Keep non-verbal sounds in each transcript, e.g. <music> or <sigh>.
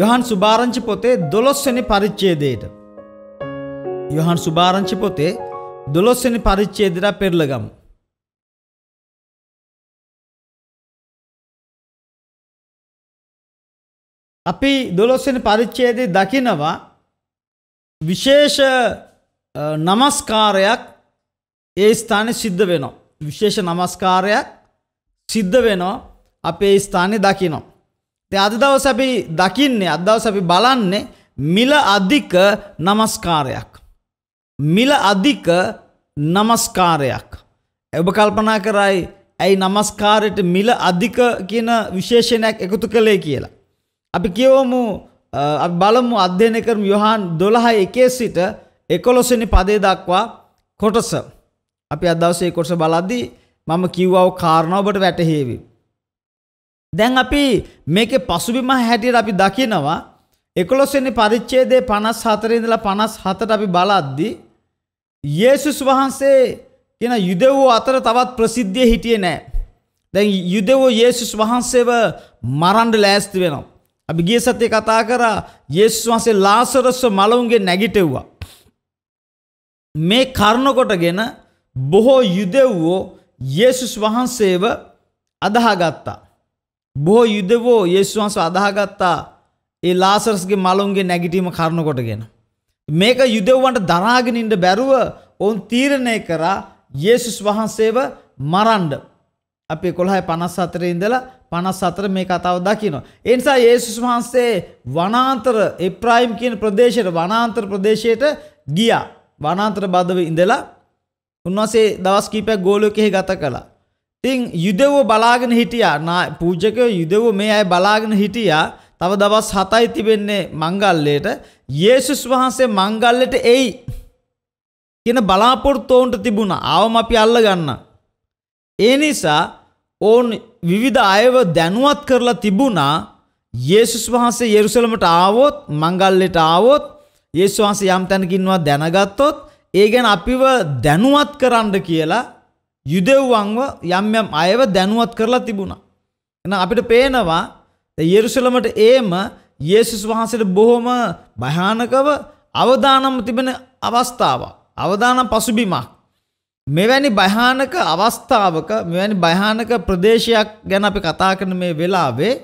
යොහන් සුභාරංචි පොතේ දොළොස්වැනි පරිච්ඡේදයට. යොහන් සුභාරංචි පොතේ දොළොස්වැනි පරිච්ඡේදයට පෙරලගමු. අපි දොළොස්වැනි පරිච්ඡේදයේ දකිනවා විශේෂ নমස්කාරයක් ඒ ස්ථානයේ සිද්ධ වෙනවා. විශේෂ নমස්කාරයක් සිද්ධ වෙනවා අපේ ස්ථානයේ දකිනවා. තේ අද දවස් අපි දකින්නේ අද දවස් අපි බලන්නේ මිල අධික নমස්කාරයක්. මිල අධික নমස්කාරයක්. ඔබ කල්පනා කරයි ඇයි নমස්කාරයට මිල අධික කියන විශේෂණයක් එකතු කළේ කියලා. අපි කියවමු අපි බලමු අධ්‍යයනය කරමු යොහාන් 12:1 සිට 11 වෙනි පදේ දක්වා කොටස. අපි අද දවසේ කොටස බලද්දී මම කිව්වා ඔය කාරණාව ඔබට වැටහෙවි. දැන් අපි මේකේ පසුබිම හැටියට අපි දකිනවා 11 වෙනි පරිච්ඡේදයේ 54 ඉඳලා 57ට අපි බලද්දී යේසුස් වහන්සේ කියන යුදෙවෝ අතර තවත් ප්‍රසිද්ධිය හිටියේ නැහැ. දැන් යුදෙවෝ යේසුස් වහන්සේව මරන්න ලෑස්ති වෙනවා. අපි ගිය සතියේ කතා කරා යේසුස් වහන්සේ ලාසරස් මලවුන්ගේ නැගිටෙව්වා. මේ කරුණ කොටගෙන බොහෝ යුදෙව්වෝ යේසුස් වහන්සේව අදහාගත්තා. බොහෝ යුදවෝ යේසුස් වහන්සේ අදාහගත්තා ඒ ලාසර්ස්ගේ මලුන්ගේ නැගිටීම කරුණ කොටගෙන. මේක යුදෙව්වන්ට දරාගෙන ඉන්න බැරුව ඔවුන් තීරණය කරා යේසුස් වහන්සේව මරන්ඩ. අපි කොළහයි පනස් අතර ඉඳලා පනස් අතර මේ කතාව දකිනවා. එනිසා ඒසුස් වහන්සේ වනාන්තර එප්‍රායිම් කියන ප්‍රදේශයට වනාන්තර ප්‍රදේශයට ගියා. වනාන්තර බදව ඉඳලා උන්වසේ දවස් කීපයක් ගෝලයකෙහි ගත කලා. ඉතින් යුදෙව්ව බලාගෙන හිටියා පූජකයෝ යුදෙව්ව මේ අය බලාගෙන හිටියා තව දවස් 7යි තිබෙන්නේ මංගල්‍යයට යේසුස් වහන්සේ මංගල්‍යයට එයි කියන බලාපොරොත්තු වුන්ට තිබුණා. ආවම අපි අල්ල ගන්න. ඒ නිසා ඕන් විවිධ අයව දැනුවත් කරලා තිබුණා යේසුස් වහන්සේ යෙරුසලමට ආවොත් මංගල්‍යයට ආවොත් යේසුස් වහන්සේ යම් තැනකින්වත් දැනගත්තොත් ඒ ගැන අපිව දැනුවත් කරන්න කියලා යුදෙව්වන්ව යම් යම් අයව දැනුවත් කරලා තිබුණා. එහෙනම් අපිට පේනවා යෙරුසලමට ඒම යේසුස් වහන්සේට බොහොම භයානකව අවදානම තිබෙන අවස්ථාවක්. අවදානම් පසුබිමක්. මෙවැනි භයානක අවස්ථාවක මෙවැනි භයානක ප්‍රදේශයක් ගැන අපි කතා කරන මේ වෙලාවේ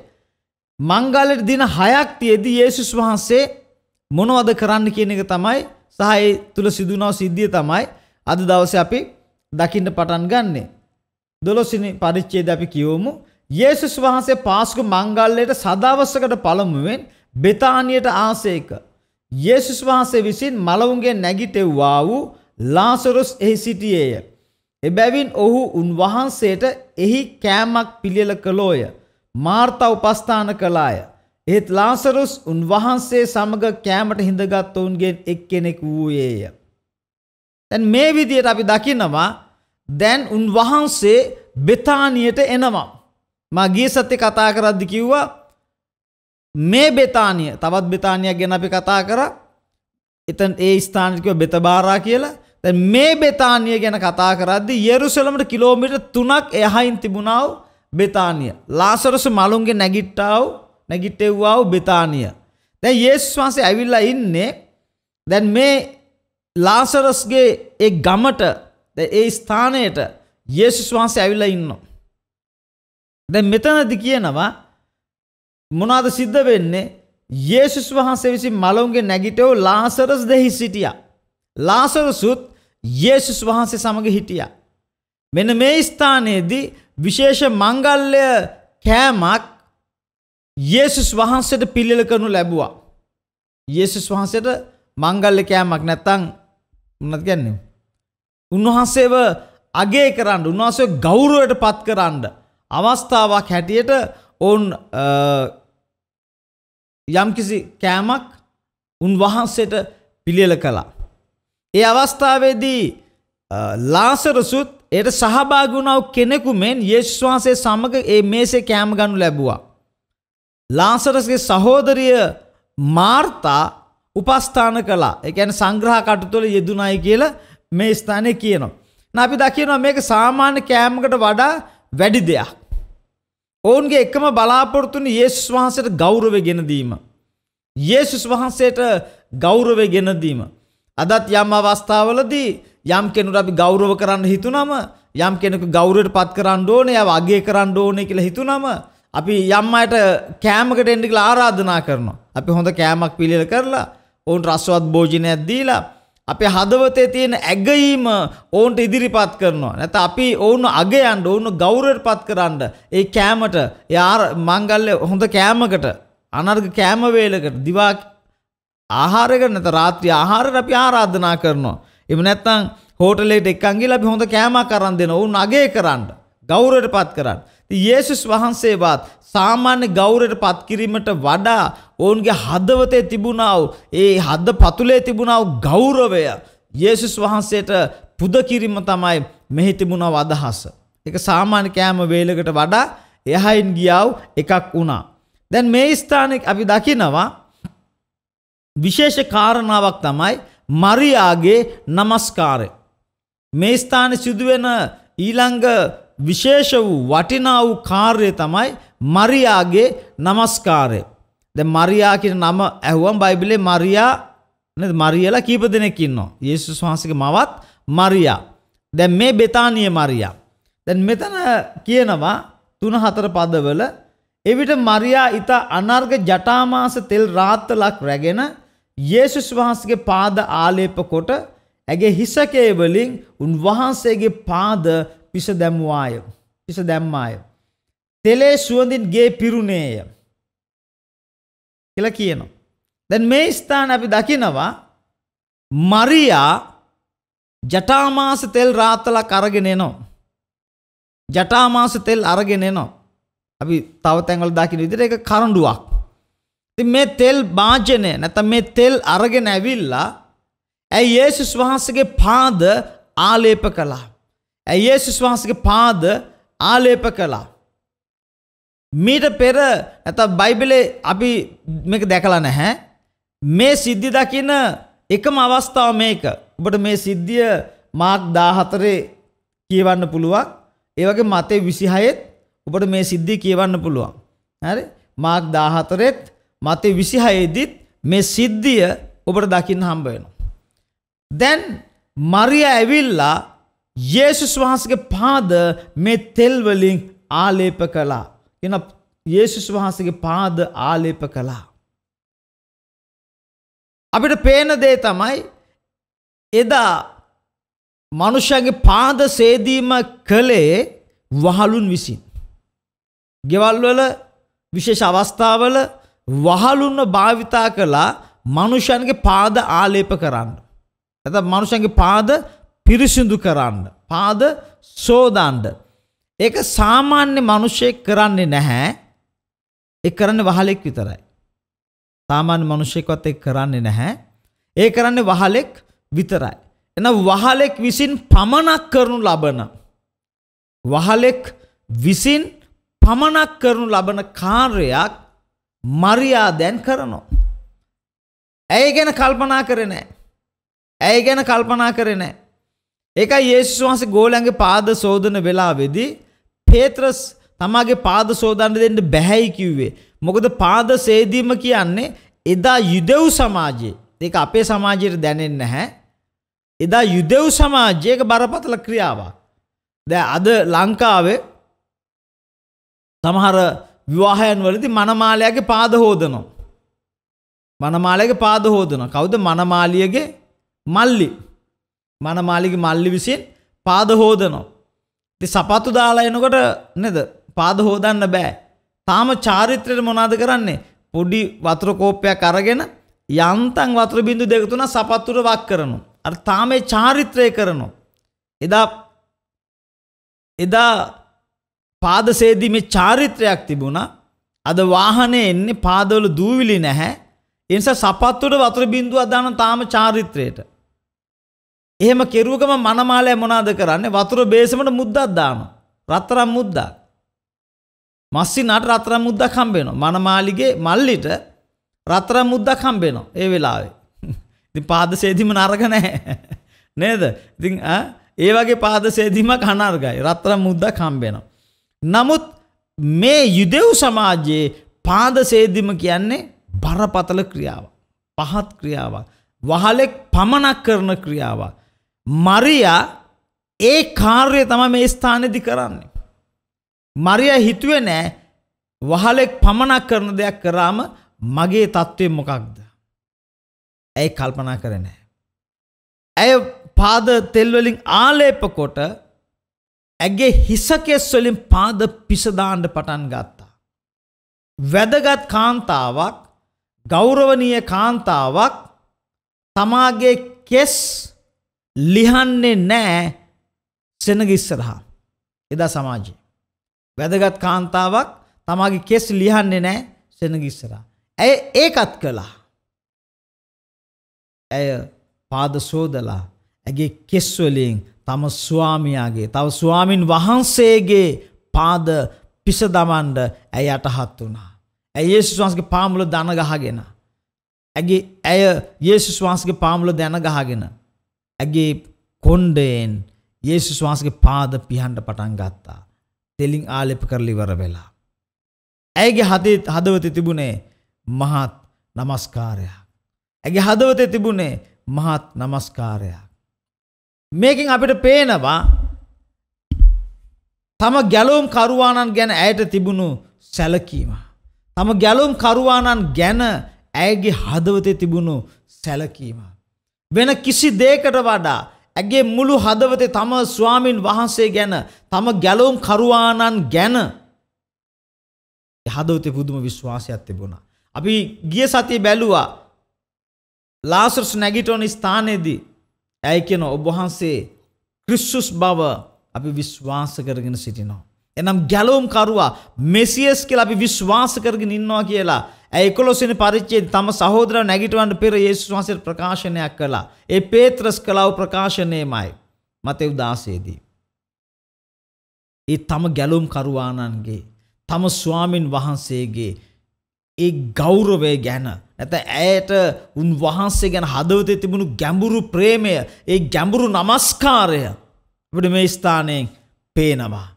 මංගලට දින 6ක් තියේදී යේසුස් වහන්සේ මොනවද කරන්න කියන එක තමයි සහ ඒ තුල සිදුනව සිද්ධිය තමයි අද දවසේ අපි දකින්න පටන් ගන්නෙ. දොළොසිනි පරිච්ඡේද අපි කියවමු. යේසුස් වහන්සේ පාස්කු මංගල්‍යයට සදවසකට පළමුවෙන් බෙතානියට ආසේක. යේසුස් වහන්සේ විසින් මලවුන්ගේ නැගිටෙව්වා වූ ලාසරුස් එහි සිටියේය. එබැවින් ඔහු උන්වහන්සේට එහි කෑමක් පිළියෙල කළෝය. මාර්තා උපස්ථාන කළාය. එහෙත් ලාසරුස් උන්වහන්සේ සමග කෑමට හිඳගත් ඔවුන්ගෙන් එක් කෙනෙක් වූයේය. දැන් මේ විදියට අපි දකිනවා දැන් උන්වහන්සේ බෙතානියට එනවා. මා ගිය සති කතා කරද්දි කිව්වා මේ බෙතානිය තවත් බෙතානියක් ගැන අපි කතා කරා. එතන ඒ ස්ථානෙට කිව්ව බෙතබාරා කියලා. දැන් මේ බෙතානිය ගැන කතා කරද්දි යෙරුසලමට කිලෝමීටර් 3ක් එහායින් තිබුණා වූ බෙතානිය. ලාසරස් මලුන්ගේ නැගිට්ටා වූ නැගිටෙව්වා වූ බෙතානිය. දැන් යේසුස් වහන්සේ ඇවිල්ලා ඉන්නේ දැන් මේ ලාසරස්ගේ ඒ ගමට ඒ ස්ථානයට යේසුස් වහන්සේ ඇවිල්ලා ඉන්නවා. දැන් මෙතනදි කියනවා මොනවාද සිද්ධ වෙන්නේ? යේසුස් වහන්සේ විසින් මලවුන්ගේ නැගිටෝ ලාසරස් දෙහි සිටියා. ලාසරසුත් යේසුස් වහන්සේ සමග හිටියා. මෙන්න මේ ස්ථානයේදී විශේෂ මංගල්‍ය කෑමක් යේසුස් වහන්සේට පිළිල කරනු ලැබුවා. යේසුස් වහන්සේට මංගල්‍ය කෑමක් නැත්තම් උනත් ගැන්නේ. උන්වහන්සේව අගේ කරන්න උන්වහන්සේ ගෞරුවට පත් කරන්න අවස්ථාවක් හැටියට ඔවුන් යම්කිසි කෑමක් උන්වහන්සේට පිළියල කළා. ඒ අවස්ථාවේදී ලාසරසුත් එයට සහභාගුණාව කෙනෙකු මෙන් යේසුස් වහන්සේ සමග ඒ මේසේ කෑම ගනු ලැබුවා. ලාසරස්ගේ සහෝදරිය මාර්තා උපස්ථාන කළා එකැන සංග්‍රහ කටුතුල යෙදුනයි කියල මේ ස්ථානය කියනවා. අපි දකිනවා මේක සාමාන්‍ය කෑමකට වඩා වැඩි දෙයක්. ඔවුන්ගේ එකම බලාපොරතුන ඒසුස් වහන්සට ගෞරව ගෙනදීම. ඒසුස් වහන්සේට ගෞරවය ගෙනදීම. අදත් යම් අවස්ථාවලදී යම් කෙනුට අපි ගෞරව කරන්න හිතුනම යම් කෙනෙකු ගෞරයට පත් කරන්න ඕනේ ය වගේ කරන්න ඕනේ කියලා හිතුනම අපි යම් අයට කෑමකට එන්ඩිකල ආරාධනා කරනවා. අපි හොඳ කෑමක් පිළිල කරලා ඔවුන් රස්වත් භෝජනයක් දීලා අපේ හදවතේ තියෙන ඇගීම ඔවුන්ට ඉදිරිපත් කරනවා. නැත අපි ඔවුන් අගයන්ඩ ඔවුන් ගෞරවටපත් කරන්න ඒ කෑමට යාර මංගල්‍ය හොඳ කෑමකට අනර්ග කෑම වේලකට දිවා ආහාරයකට නැත රාත්‍රී ආහාරයට අපි ආරාධනා කරනවා. එමු නැත්නම් හෝටලෙට එක්කන් ගිහලා අපි හොඳ කෑමක් අරන් දෙනවා. ඔවුන් අගය කරන්න. ගෞරයට පත් කරන්න. යේසුස් වහන්සේවත් සාමාන්‍ය ගෞරයට පත්කිරීමට වඩා ඔවුන්ගේ හදවතේ තිබුණාව ඒ හද පතුලේ තිබුණාව ගෞරවය යේසුස් වහන්සේට පුදකිරීම තමයි මෙහි තිබුණව අදහස. එක සාමාන්‍ය කෑම වේලකට වඩා එහයින් ගියාව එකක් වුණා. දැන් මේ ස්ථානෙ අපි දකිනවා විශේෂ කාරණාවක් තමයි මරියාගේ নমස්කාරය. මේ ස්ථානයේ සිදුවෙන ඊළඟ විශේෂ වූ වටිනා වූ කාර්යය තමයි මරියාගේ নমස්කාරය. දැන් මරියා කියන නම ඇහුවම බයිබලේ මරියා නේද මරියලා කීප දෙනෙක් ඉන්නවා. යේසුස් වහන්සේගේ මවත් මරියා. දැන් මේ බෙතානිය මරියා. දැන් මෙතන කියනවා 3 4 පදවල එවිට මරියා ඊට අනර්ග ජටාමාස තෙල් රාත්තලක් රැගෙන යේසුස් වහන්සේගේ පාද ආලේප කොට ඇගේ හිසකේ වලින් උන්වහන්සේගේ පාද විස දැමුවාය. විස දැම්මාය. තෙලේ සුවඳින් ගේ පිරුණේය. කියලා කියනවා. දැන් මේ ස්ථාන අපි දකිනවා මරියා ජටාමාස තෙල් රාත්තලක් අරගෙන එනවා. ජටාමාස තෙල් අරගෙන එනවා. අපි තව තැන්වල දකින්න විදිහට ඒක කරඬුවක්. ඉතින් මේ තෙල් වාජනය නැත්නම් මේ තෙල් අරගෙන ඇවිල්ලා ඇයි යේසුස් වහන්සේගේ පාද ආලේප කළා. ඇයි යේසුස් වහන්සේගේ පාද ආලේප කළා. මීට පෙර නැත්නම් බයිබලේ අපි මේක දැකලා නැහැ. මේ සිද්ධි දකින එකම අවස්ථාව මේක. ඔබට මේ සිද්ධිය මාක් 14 කියවන්න පුළුවන්. ඒ වගේ මතේ 26ත් ඔබට මේ සිද්ධිය කියවන්න පුළුවන්. හරි? මාක් 14ත් මතේ 26ෙදිත් මේ සිද්ධිය ඔබට දකින්න හම්බ වෙනවා. දැන් මරියා ඇවිල්ලා යේසුස් වහන්සේගේ පාද මේ තෙල් වලින් ආලේප කළා. එන යේසුස් වහන්සේගේ පාද ආලේප කළා. අපිට පේන දේ තමයි එදා මනුෂ්‍යගේ පාද සේදීම කළේ වහලුන් විසින්. ගෙවල්වල විශේෂ අවස්ථාවල වහලුන්ව භාවිතා කළා මනුෂ්‍යන්ගේ පාද ආලේප කරන්න. ඇත මනුෂ්‍යන්ගේ පාද පිරිසිදු කරන්න. පාද සෝදාන්ඩ. ඒක සාමාන්‍ය මනුෂ්‍යයෙක් කරන්නේ නැහැ ඒ කරන්න වහලෙක් විතරයි. සාමාන්‍ය මනුෂ්‍යයකවත් එක් කරන්නේ නැහැ. ඒ කරන්නේ වහලෙක් විතරයි. එන වහලෙක් විසින් පමණක් කරනු ලබන. වහලෙක් විසින් පමණක් කරනු ලබන කාර්යයක් මරියා දැන් කරනවා. ඇය ගැන කල්පනා කරනෑ. ඇය ගැන කල්පනා කරනෑ. ඒකයි යේසුස් වහන්සේ ගෝලයන්ගේ පාද සෝදන වෙලාවේදී පේත්‍රස් තමාගේ පාද සෝදන්න දෙන්න බැහැයි කිව්වේ. මොකද පාද සේදීම කියන්නේ එදා යුදෙව් සමාජයේ ඒක අපේ සමාජයට දැනෙන්නේ නැහැ. එදා යුදෙව් සමාජයේක බරපතල ක්‍රියාවක්. දැන් අද ලංකාවේ සමහර විවාහයන් වලදී මනමාලයාගේ පාද හොදනවා. මනමාලයාගේ පාද හොදනවා. කවුද මනමාලියගේ මල්ලි? මනමාලිග මල්ලි විසින් පාද හෝදනවා. ති සපත්තු දාලා එනකොට නේද පාද හෝදන්න බෑ. තාම චාරිත්‍රයට මොනාද කරන්නේ පොඩි වතුර කෝප්පයක් අරගෙන යන්තම් වතුර බිඳු දෙක තුන සපත්තුර වක් කරනවා. අර තාම ඒ චාරිත්‍රය කරනවා. එදා එදා පාදසේදී මේ චාරිත්‍රයක් තිබුණා. අද වාහනේ එන්නේ පාදවල දූවිලි නැහැ. ඒ නිසා සපත්තුට වතුර බිඳුවක් දාන තාම චාරිත්‍රයට. එහෙම කෙරුවකම මනමාලය මොනාද කරන්නේ වතුර බේසමට මුද්දක් දානවා. රත්තරන් මුද්දක්. මස්සිනාට රත්තරන් මුද්දක් හම්බෙනවා. මනමාලිගේ මල්ලිට රත්තරන් මුද්දක් හම්බෙනවා ඒ වෙලාවේ. ඉතින් පාදසේදිම නරක නැහැ. නේද? ඉතින් ඒ වගේ පාදසේදිමක් අනර්ගයි. රත්තරන් මුද්දක් හම්බෙනවා. නමුත් මේ යුදෙව් සමාජයේ පාදසේදිම කියන්නේ බරපතල ක්‍රියාවක්. පහත් ක්‍රියාවක්. වහලෙක් පමණක් කරන ක්‍රියාවක්. මරියා ඒ කාර්ය තම මේ ස්ථානෙදි කරන්නේ. මරියා හිතුවේ නෑ වහලෙක් පමණක් කරන දෙයක් කරාම මගේ තත්ත්වය මොකක්ද. ඇයි කල්පනා කරන. ඇය පාද තෙල්වලින් ආලේපකොට ඇගේ හිසකෙස්වලින් පාද පිසදාණ්ඩ පටන් ගත්තා. වැදගත් කාන්තාවක් ගෞරවනීය කාන්තාවක් තමාගේ කෙස් ලිහන්නේ නෑ සෙනග ඉස්සරහා. එදා සමාජයේ. වැදගත් කාන්තාවක් තමාගේ කෙස් ලිහන්නේ නෑ සෙනග ඉස්සරහා. ඇය ඒකත් කළා. ඇය පාද සෝදලා ඇගේ කෙස් වලින් තම ස්වාමියාගේ තව ස්වාමින් වහන්සේගේ පාද පිස දමන්ඩ ඇය යටහත් වුණා. ඇ ඒසු වහන්සගේ පාමුල දනගහගෙන. ඇගේ ඇය ඒසු වහන්සගේ පාමුල දැනගහගෙන. ඇගේ කොණ්ඩයෙන් යේසුස් වහන්සේගේ පාද පිහන්න පටන් ගත්තා. තෙලින් ආලේප කරලා ඉවර වෙලා. ඇයගේ හදේ හදවතේ තිබුණේ මහත් নমස්කාරයක්. ඇගේ හදවතේ තිබුණේ මහත් নমස්කාරයක්. මේකෙන් අපිට පේනවා තම ගැලුම් කරුවානන් ගැන ඇයට තිබුණු සැලකීම. තම ගැලුම් කරුවානන් ගැන ඇයගේ හදවතේ තිබුණු සැලකීම. වෙන කිසි දෙයකට වඩා ඇගේ මුළු හදවතේ තම ස්වාමින් වහන්සේ ගැන තම ගැලවුම් කරුවානන් ගැන හදවතේ පුදුම විශ්වාසයක් තිබුණා. අපි ගිය සතිය බැලුවා ලාසර්ස් නැගිටෝන ස්ථානයේදී ඇයි කියන ඔබ වහන්සේ ක්‍රිස්තුස් බව අපි විශ්වාස කරගෙන සිටිනවා. එනම් ගැලවුම් කරුවා මෙසියස් කියලා අපි විශ්වාස කරගෙන ඉන්නවා කියලා ඇයි 11 වෙනි පරිච්ඡේදය තම සහෝදරව නැගිටවන්න පෙර යේසුස් වහන්සේ ප්‍රකාශනයක් කළා. ඒ පේත්‍රස් කළව ප්‍රකාශනයමයි. මතෙව් 16 දී. ඒ තම ගැලුම් කරවානන්ගේ තම ස්වාමින් වහන්සේගේ ඒ ගෞරවය ගැන ඇත ඇයට උන් වහන්සේ ගැන හදවතේ තිබුණු ගැඹුරු ප්‍රේමය ඒ ගැඹුරු নমස්කාරය අපිට මේ ස්ථානයෙන් පේනවා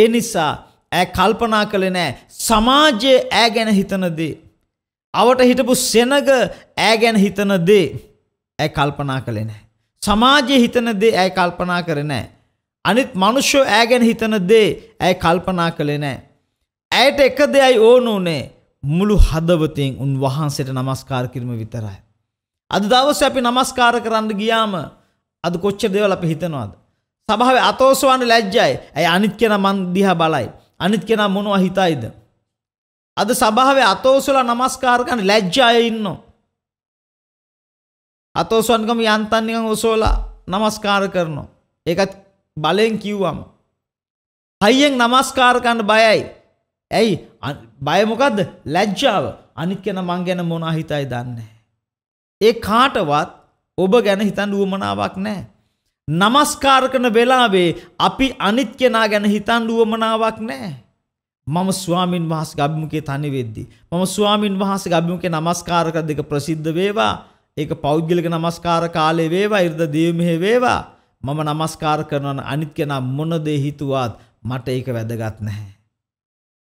ඒ නිසා ඈ කල්පනා කළේ නෑ සමාජයේ ඈ ගැන හිතන දේ. අවට හිටපු සෙනග ඈ ගැන හිතන දේ ඈ කල්පනා කළේ නෑ. සමාජයේ හිතන දේ ඈ කල්පනා කරේ නෑ. අනිත් මිනිස්සු ඈ ගැන හිතන දේ ඈ කල්පනා කළේ නෑ. ඇයට එක දෙයයි ඕන උනේ මුළු හදවතෙන් උන් වහන්සේට নমස්කාර කිරීම විතරයි. අද දවසේ අපි নমස්කාර කරන්න ගියාම අද කොච්චර දේවල් අපි හිතනවද? සභාවේ අතෝසවන්න ලැජ්ජයි. ඇයි අනිත් කෙනා මන් දිහා බලයි. අනිත් කෙනා මොනවා හිතයිද? අද සභාවේ අතෝසලා নমස්කාර කරන ලැජ්ජ අය ඉන්නවා. අතෝසන් ගම යන්තම් නිකන් ඔසෝලා নমස්කාර කරනවා. ඒකත් බලෙන් කිව්වම. හයියෙන් নমස්කාර කරන්න බයයි. ඇයි බයමොකක්ද ලැජ්ජාව අනිත් කෙන මං ගැන මොනා හිතයි දන්නේ. ඒ කාටවත් ඔබ ගැන හිතන් ුවමනාවක් නෑ. නමස්කාර කරන වෙලාවේ අපි අනිත් කෙනා ගැන හිතන් ුවමනාවක් නෑ. මම ස්වාමින් වහස ගබිමුකේ තනි වෙද්දි. මම ස්වාමින් වහස ගබිමුකේ නමස්කාරක දෙක ප්‍රසිද්ධ වේවා. ඒක පෞද්ගලික නමස්කාර කාලේ වේවා ඉර්ධ දේවමෙහෙ වේවා. මම නමස්කාර කරනවන අනිත් කෙනා මොනදේ හිතුවත් මට ඒක වැදගත් නැහැ.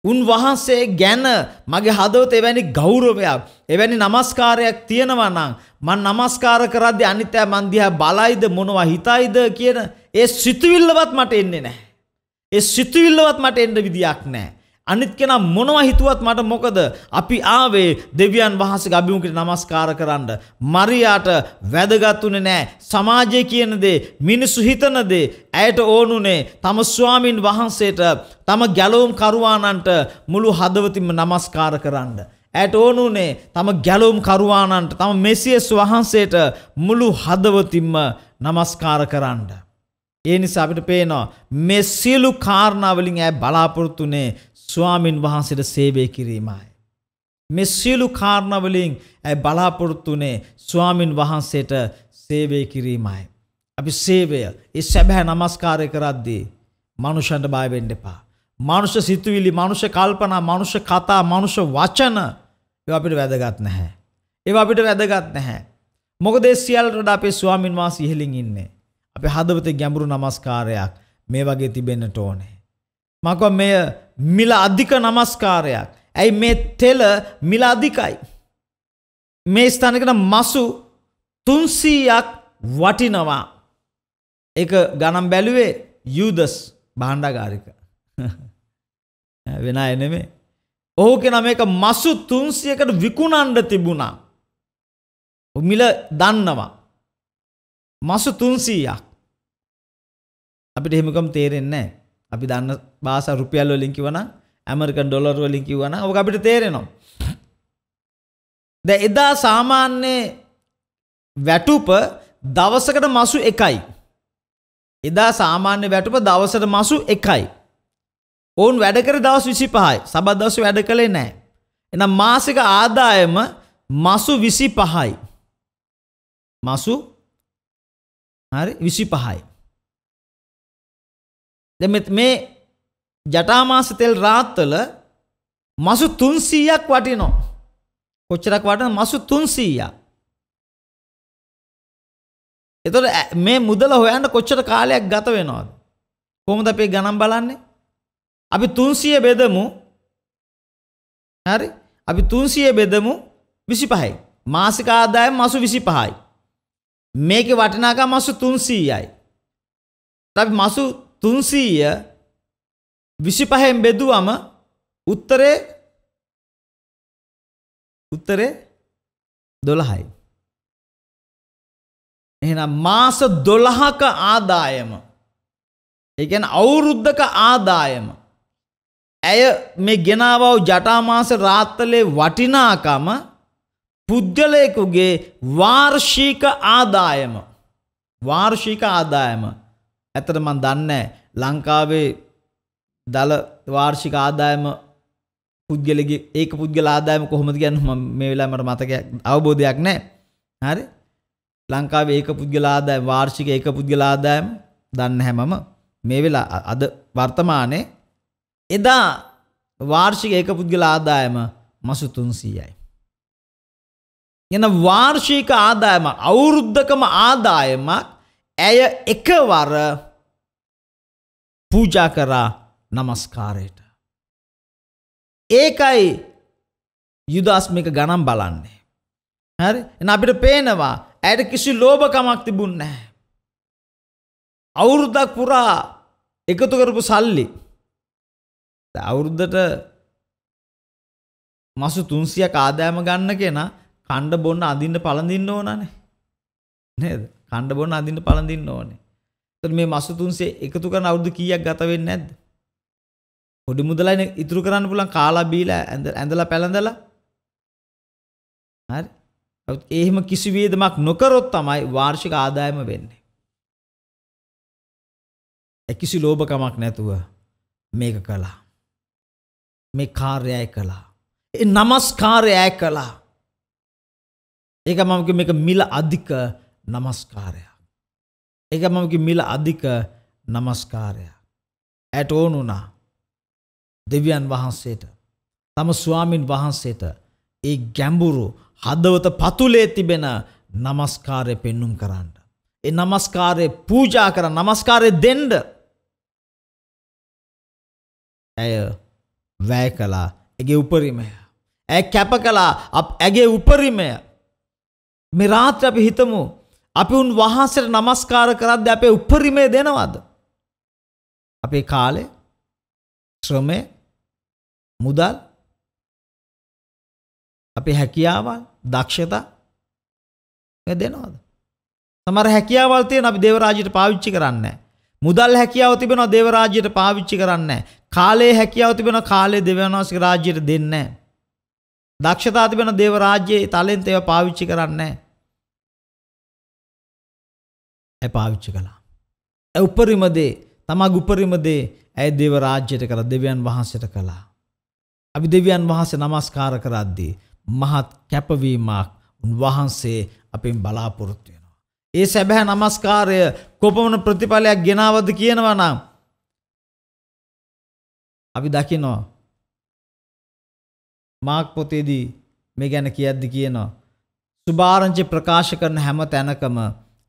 උන්වහන්සේ ගැන මගේ හදවත එවැනි ගෞරවයක් එවැනි নমස්කාරයක් තියෙනවා නම් මං নমස්කාර කරද්දී අනිත්‍ය මන් දිහා බලයිද මොනවා හිතයිද කියන ඒ සිතුවිල්ලවත් මට එන්නේ නැහැ. ඒ සිතුවිල්ලවත් මට එන්න විදියක් නැහැ. අනිත් කෙනා මොනවා හිතුවත් මට මොකද අපි ආවේ දෙවියන් වහන්සේගේ අභිමුඛයට নমස්කාර කරන්න. මරියාට වැදගත්ුනේ නෑ සමාජය කියන දේ, මිනිසු හිතන දේ. ඇයට ඕනුනේ තම ස්වාමින් වහන්සේට, තම ගැලවුම් කරවානන්ට මුළු හදවතින්ම নমස්කාර කරන්න. ඇයට ඕනුනේ තම ගැලවුම් කරවානන්ට, තම මෙසියස් වහන්සේට මුළු හදවතින්ම নমස්කාර කරන්න. ඒ නිසා අපිට පේනවා මේ සියලු කාරණාවලින් ඇය බලාපොරොත්තුනේ ස්වාමින් වහන්සේට සේවය කිරීමයි. මේ සියලු කාරණවලින් ඇයි බලාපොරොත්තුනේ ස්වාමින් වහන්සේට සේවය කිරීමයි. අපි සේවය ඒ සැබෑ නමස්කාරය කරද්දී මනුෂන්ට බයවෙන්න එපා. මනුෂ්‍ය සිතුවිලි, මනුෂ්‍ය කල්පනා, මනුෂ්‍ය කතා, මනුෂ්‍ය වචන ඒවා අපිට වැදගත් නැහැ. ඒවා අපිට වැදගත් නැහැ. මොකද ඒ සියල්ලට වඩා අපේ ස්වාමින් වහන්සේ ඉහළින් ඉන්නේ. අපේ හදවතේ ගැඹුරු නමස්කාරයක් මේ වගේ තිබෙන්නට ඕනේ. මකව මෙය මිල අධික නමස්කාරයක්. ඇයි මේ තෙල මිල අධිකයි. මේ ස්ථානකට මසු තුන්සීයක් වටිනවා. එක ගනම් බැලුවේ යුදස් බාණ්ඩාගාරික. <laughs> වෙන එනෙමේ. ඔහු කෙන මේක මසු තුන්සියකට විකුණන්ඩ තිබුණා. මිල දන්නවා. මසු තුන්සීයක්. අපිට එහෙමකම් තේරෙන්නේ නෑ. අපි දන්න බාස රුපියල්ලෝ ලිංකිවන ඇමරිකන් ඩොලර්ව ලිංකිවන ඕක අපිට තේරෙනවා. ද එදා සාමාන්‍යයේ වැටුප දවසකට මසු එකයි. එදා සාමාන්‍ය වැටුප දවසට මසු එකයි. ඔවුන් වැඩකර දවස් විසි පහයි සබදවස වැඩ කළේ නෑ. එනම් මාසික ආදායම මසු විසි පහයි. මසු හරි විසි පහයි. දැන් මේ ජටාමාස තෙල් රාත්තල මසු 300ක් වටිනවා. කොච්චරක් වටිනවද? මසු 300ක්. එතකොට මේ මුදල හොයන්න කොච්චර කාලයක් ගත වෙනවද? කොහොමද අපි ගණන් බලන්නේ? අපි 300 බෙදමු. හරි? අපි 300 බෙදමු 25යි. මාසික ආදායම මසු 25යි. මේකේ වටිනාකම මසු 300යි. අපි මසු තුන්සීය විසිපහෙන් බෙදුවම උත්තරේ උත්තරේ දොළහයි. එහෙනම් මාස දොළහක ආදායම ඒගැන අවුරුද්ධක ආදායම ඇය මේ ගෙනාවව ජටාමාස රාත්තලේ වටිනාකම පුද්ගලයකුගේ වාර්ෂික ආදායම වාර්ෂික ආදායම ඇතට මන් දන්නේ ලංකාවේ දල වාර්ෂික ආදායම පුද්ගලගේ ඒක පුද්ගල ආදායම කොහොමද කියන්නේ මම මේ වෙලාවේ මට මතකයක් අවබෝධයක් නැහැ හරි ලංකාවේ ඒක පුද්ගල ආදායම වාර්ෂික ඒක පුද්ගල ආදායම දන්නේ නැහැ මම මේ වෙලා අද වර්තමානයේ එදා වාර්ෂික ඒක පුද්ගල ආදායම මසු 300යි එන වාර්ෂික ආදායම අවුරුද්දකම ආදායමක් ඇය එකවර පූජා කරා නමස්කාරයට. ඒකයි යුදස්මික ගනම් බලන්නේ. හරි එන අපිට පේනවා ඇයට කිසි ලෝභකමක් තිබුන් නැහැ. අවුරුද්දක් පුරා එකතු කරපු සල්ලි. අවුරුද්දට මසු තුන්සියක් ආදායම ගන්න කෙන කණ්ඩ බොන්න අඳින්න පළඳින්න ඕනනේ. නේද? කණ්ඩ බොන්න අඳින්න පළඳින්න ඕනේ. තර මේ මස්සු තුන්සේ එකතු කරන අවුදු කියක් ගතවෙන්න ඇද. පොඩි මුදලයින ඉතුරු කරන්න පුළන් කාලා බීලා ඇඳ ඇඳලා පැළඳල එහෙම කිසිවේදමක් නොකරොත් තමයි වාර්ෂික ආදායම වෙන්නේ. ඇකිසි ලෝභකමක් නැතුව මේක කලා. මේ කාර්යය කලා. එ නමස්කාරයය කලා. ඒක මමක මේක මිල අධික නමස්කාරය. ඒක මමකි මිල අධික නමස්කාරය. ඇයට ඕනුනා දෙවියන් වහන්සේට තම ස්වාමින් වහන්සේට ඒ ගැඹුරු හදවත පතුලේ තිබෙන නමස්කාරය පෙන්නුම් කරන්න. ඒ නමස්කාරය පූජා කර නමස්කාරය දෙන්ඩ. ඇය වැය කලා ඇගේ උපරිමය. ඇ කැප කලා ඇගේ උපරිමය. මේ රාත්‍ර අපි හිතමු අපි උන් වහන්සේට নমස්කාර කරද්දී අපේ උපරිමය දෙනවද? අපේ කාලය, ශ්‍රමය, මුදල්, අපේ හැකියාවල්, දක්ෂතා මේ දෙනවද? සමහර හැකියාවල් තියෙන අපි දේවරාජ්‍යයට පාවිච්චි කරන්නේ නැහැ. මුදල් හැකියාව තිබෙනවා දේවරාජ්‍යයට පාවිච්චි කරන්නේ නැහැ. කාලයේ හැකියාව තිබෙනවා කාලයේ දේවනාසික රාජ්‍යයට දෙන්නේ නැහැ. දක්ෂතා තිබෙන දේවරාජ්‍යයේ තලෙන්ට ඒවා පාවිච්චි කරන්නේ නැහැ. ඇ පාවිච්චි කළා. ඇ උපරිමදේ තමා ගුපරිමදේ ඇය දෙව රාජ්‍යයට කර දෙවියන් වහන්සට කළා. අපි දෙවියන් වහන්සේ නමස්කාර කරද්දී මහත් කැපවීමක් උන්වහන්සේ අපෙන් බලාපොරොත්තු වෙනවා. ඒ සැබෑ නමස්කාරය කොපමණ ප්‍රතිඵලයක් ගෙනාවද කියනවා නම් අපි දකිනවා මාක් පොතේදී මේ ගැන කියද්දි කියනවා සුභාරංචි ප්‍රකාශ කරන හැම තැනකම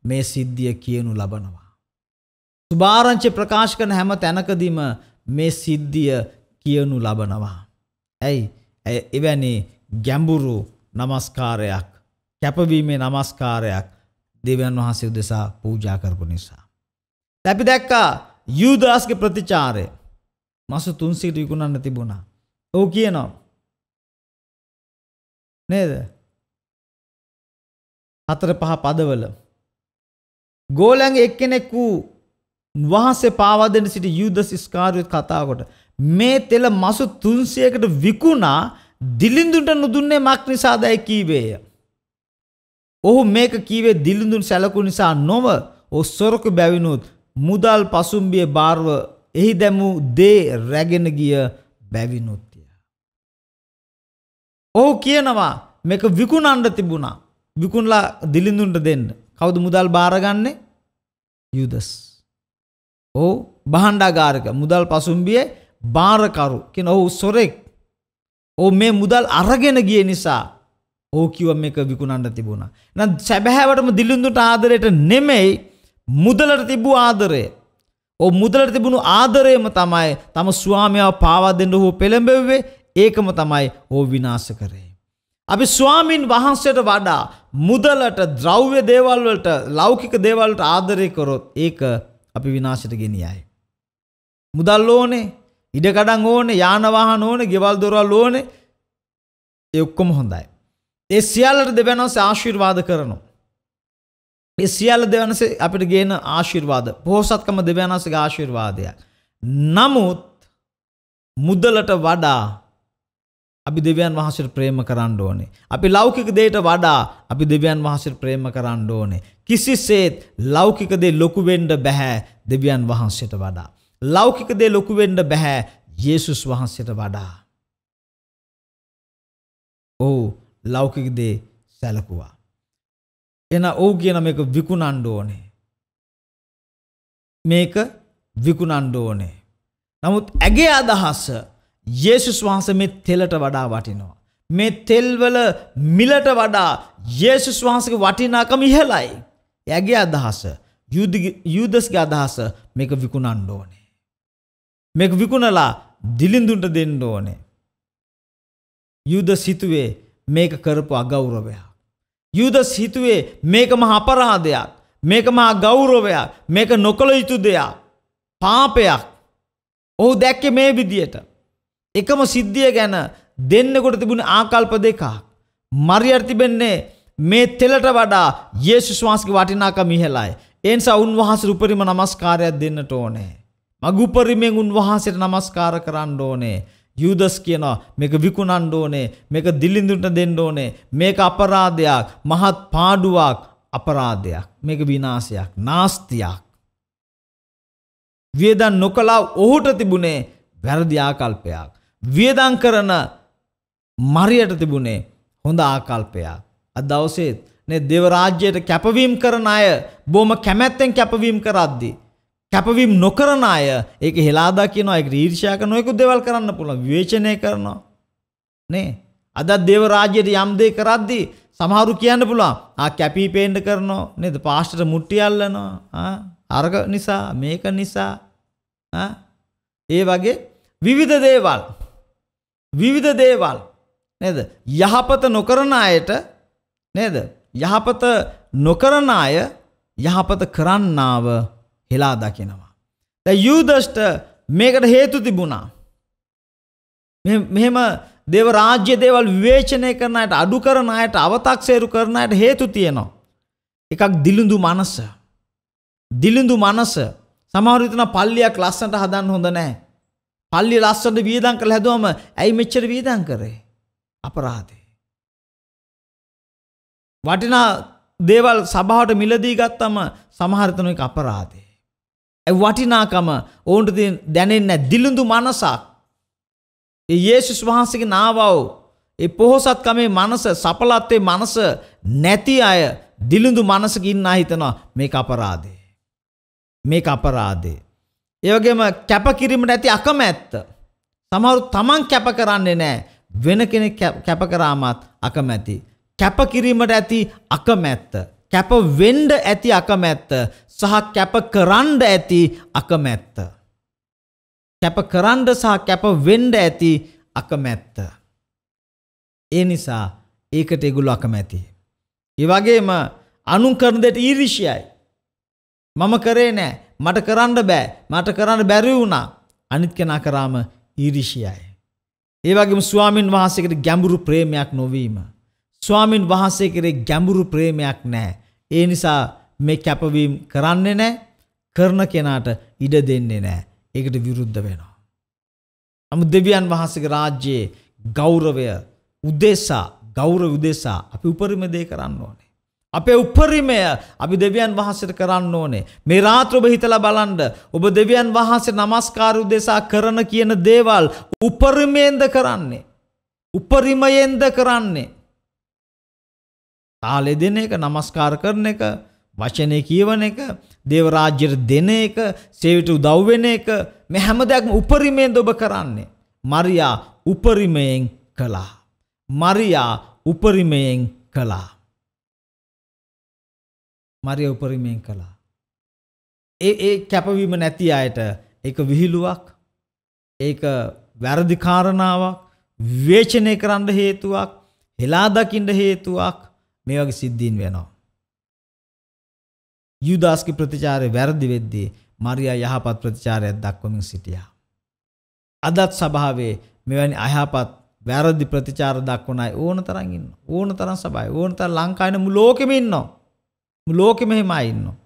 මේ සිද්ධිය කියනු ලබනවා. සුභාරංචි ප්‍රකාශ කරන හැම තැනකදීම මේ සිද්ධිය කියනු ලබනවා. ඇයි එවැනි ගැඹුරු නමස්කාරයක් කැපවීමේ නමස්කාරයක් දෙවන් වහන්සේ උදෙසා පූජා කරපු නිසා. තැපි දැක්කා යුදාස්ගේ ප්‍රතිචාරය මසු තුන්සිට විකුණන්න තිබුණා. ඔහු කියනවා. නේද? හතර පහ පදවල ගෝලන්ගේ එක්කෙනෙක් වූ වහන්සේ පාවාදෙන සිට යුදස් ස්කාරයුත් කතාකොට. මේ තෙල මසු තුන්සයකට විකුණා දිලිඳුන්ට නොදුන්නේ මක් නිසා දැයි කීවේය. ඔහු මේක කීවේ දිලිඳුන් සැලකු නිසා නොව ඔ සොරකු බැවිනුත් මුදල් පසුම්බිය භාර්ව එහි දැමූ දේ රැගෙන ගිය බැවිනුත්තිය. ඔහු කියනවා මේක විකුණන්ඩ තිබුණා විකුණලා දිලිඳුන්ට දෙන්න. කවුද මුදල් බාරගන්නේ? යුදස්. ඔහු භාණ්ඩාගාරක මුදල් පසුම්බියේ බාරකරු කියන ඔහු සොරෙක්. ඔහු මේ මුදල් අරගෙන ගිය නිසා ඔහු කිව්ව මේක විකුණන්න තිබුණා. එහෙනම් සැබෑවටම දිලිඳුට ආදරයට නෙමෙයි මුදලට තිබූ ආදරය. ඔහු මුදලට තිබුණු ආදරයම තමයි තම ස්වාමියාව පාවා දෙන්න ඔහු පෙළඹෙව්වේ. ඒකම තමයි ඔහු විනාශ කරේ. අපි ස්වාමින් වහන්සේට වඩා මුදලට ද්‍රව්‍ය දේවල් වලට ලෞකික දේවල් වලට ආදරය කරොත් ඒක අපි විනාශයට ගෙනියයි. මුදල් ඕනේ, ඉඩකඩම් ඕනේ, යාන වාහන ඕනේ, ගෙවල් දොරවල් ඕනේ. ඒ ඔක්කොම හොඳයි. ඒ සියල්ලට දෙවියන්වන්ස ආශිර්වාද කරනවා. ඒ සියල්ල දෙවියන්වන්ස අපිට ගේන ආශිර්වාද, බොහෝසත්කම දෙවියන්වන්සගේ ආශිර්වාදයක්. නමුත් මුදලට වඩා අපි දෙවියන් වහන්සේට ප්‍රේම කරන්න ඕනේ. අපි ලෞකික දේට වඩා අපි දෙවියන් වහන්සේට ප්‍රේම කරන්න ඕනේ. කිසිසේත් ලෞකික දේ ලොකු වෙන්න බෑ දෙවියන් වහන්සේට වඩා. ලෞකික දේ ලොකු වෙන්න බෑ යේසුස් වහන්සේට වඩා. ඔව් ලෞකික දේ සැලකුවා. එන ඔව් කියන මේක විකුණන්න ඕනේ. මේක විකුණන්න ඕනේ. නමුත් ඇගේ අදහස යේසුස් වහන්සේ මේ තෙලට වඩා වටිනවා. මේ තෙල්වල මිලට වඩා යේසුස් වහන්සේගේ වටිනාකම ඉහළයි. එයාගේ අදහස යුදස්ගේ අදහස මේක විකුණන්න ඕනේ. මේක විකුණලා දිලිඳුන්ට දෙන්න ඕනේ. යුද සිතුවේ මේක කරපු අගෞරවයක්. යුද සිතුවේ මේක මහා අපරාධයක්. මේක මහා ගෞරවයක්. මේක නොකළ යුතු දෙයක්. පාපයක්. ඔහු දැක්කේ මේ විදියට. එකම සිද්ධිය ගැන දෙන්නකොට තිබුණ ආකල්ප දෙකක්. මරියට තිබෙන්නේ මේ තෙලට වඩා යේසුස් වහන්සේගේ වටිනාකම ඉහළයි. ඒ නිසා උන්වහන්සේට උපරිම නමස්කාරයක් දෙන්නට ඕනේ. මගුපරිමෙන් උන්වහන්සේට නමස්කාර කරන්න ඕනේ. යුදස් කියනවා මේක විකුණන්න ඕනේ, මේක දිලිඳුන්ට දෙන්න ඕනේ, මේක අපරාධයක්, මහත් පාඩුවක්, අපරාධයක්, මේක විනාශයක්, නාස්තියක්. වියදම් නොකලා ඔහුට තිබුණේ වැරදි ආකල්පයක්. වියදං කරන මරියට තිබුණේ හොඳ ආකල්පයා. අද දවසේත් නේ දෙවරාජ්‍යයට කැපවීම් කරන අය බොහොම කැමැත්තෙන් කැපවීම් කරද්දී කැපවීම් නොකරන අය ඒක හෙලාදා කියනවා ඒක ඊර්ෂ්‍යා කරන ඔයක දේවල් කරන්න පුළුවන් විවේචනය කරනවා නේ අද දේව රාජ්‍යයට යම් දේ කරද්දී සමහරු කියන්න පුළුවන් ආ කැපී පේන්න කරනවා නේද පාස්ටර් මුට්ටි අල්ලනවා ආ අරක නිසා මේක නිසා ආ ඒ වගේ විවිධ දේවල් විවිධ දේවල් නේද යහපත නොකරන අයට නේද යහපත නොකරන අය යහපත කරන්නාව හෙලා දකිනවා. දැන් යුදෂ්ට මේකට හේතු තිබුණා. මෙහෙම දේව රාජ්‍ය දේවල් විවේචනය කරන අයට අඩු කරන අයට අව탁සේරු කරන අයට හේතු තියෙනවා. එකක් දිලිඳු මනස. දිලිඳු මනස සමහර විටන පල්ලියක් ලස්සනට හදන්න හොඳ නැහැ. පල්ලිය ලස්සනට වියදම් කරලා හැදුවම ඇයි මෙච්චර වියදම් කරේ? අපරාධේ. වටිනා දේවල් සභාවට මිලදී ගත්තම සමහර තැන එක අපරාධේ. ඒ වටිනාකම ඕන්ට දැනෙන්නේ දිලුඳු මනසක්. ඒ යේසුස් වහන්සේගේ නාවව ඒ පොහොසත්කමේ මනස සපලත්වේ මනස නැති අය දිලුඳු මනසකින් ඉන්න හිතනවා මේක අපරාධේ. මේක අපරාධේ. ඒවගේම කැප කිරීමට ඇති අකමැත්ත. සමහරු තමන් කැප කරන්නේ නෑ වෙන කෙනෙක් කැප කරාමත් අකමැති. කැප කිරීමට ඇති අකමැත්ත. කැප වෙන්ඩ ඇති අකමැත්ත සහ කැප කරන්ඩ ඇති අකමැත්ත. කැප කරන්ඩ සහ කැප වෙන්ඩ ඇති අකමැත්ත. ඒ නිසා ඒකට එගුලු අකමැති. ඒවගේම අනුන් කරන දෙට ඊරිෂයයි. මම කරේ නෑ මට කරන්න බෑ මට කරන්න බැරි වුණා අනිත් කෙනා කරාම ඊරිෂියයි. ඒ වගේම ස්වාමින් වහන්සේකට ගැඹුරු ප්‍රේමයක් නොවීම. ස්වාමින් වහන්සේ කරේ ගැඹුරු ප්‍රේමයක් නැහැ. ඒ නිසා මේ කැපවීම කරන්නේ නැහැ. කරන කෙනාට ඉඩ දෙන්නේ නැහැ. ඒකට විරුද්ධ වෙනවා. නමුත් දෙවියන් වහන්සේගේ රාජ්‍යයේ ගෞරවය උදෙසා ගෞරව උදෙසා අපි උපරිම දේ කරන්න ඕනේ. අපේ උපරිමය අපි දෙවියන් වහන්සේට කරන්න ඕනේ. මේ රාත්‍ර ඔබ හිතලා බලන්න. ඔබ දෙවියන් වහන්සේ নমස්කාර උදෙසා කරන කියන දේවල් උපරිමයෙන්ද කරන්නේ. උපරිමයෙන්ද කරන්නේ. තාලේ දෙන එක, নমස්කාර කරන එක, වචනේ කියවන එක, දේව රාජ්‍යයට දෙන එක, සේවයට උදව් වෙන එක, මේ හැම දෙයක්ම උපරිමයෙන්ද ඔබ කරන්නේ. මරියා උපරිමයෙන් කළා. මරියා උපරිමයෙන් කළා. මරිය උපරිමයෙන් කළා. ඒ ඒ කැපවීම නැති අයට ඒක විහිළුවක් ඒක වැරදි කාරණාවක් විවේචනය කරන්න හේතුවක් හෙලා දකින්න හේතුවක් මේ වගේ සිද්ධීන් වෙනවා. යුදාස්ගේ ප්‍රතිචාරය වැරදි වෙද්දී මරියා යහපත් ප්‍රතිචාරයක් දක්වමින් සිටියා. අදත් සභාවේ මෙවැනි අයහපත් වැරදි ප්‍රතිචාර දක්වන අය ඕන තරම් ඉන්නවා. ඕන තරම් සභාවේ ඕන තරම් ලංකාවේ මුළු ලෝකෙම ඉන්නවා. ලෝකෙ මෙහෙමයි ඉන්නවා.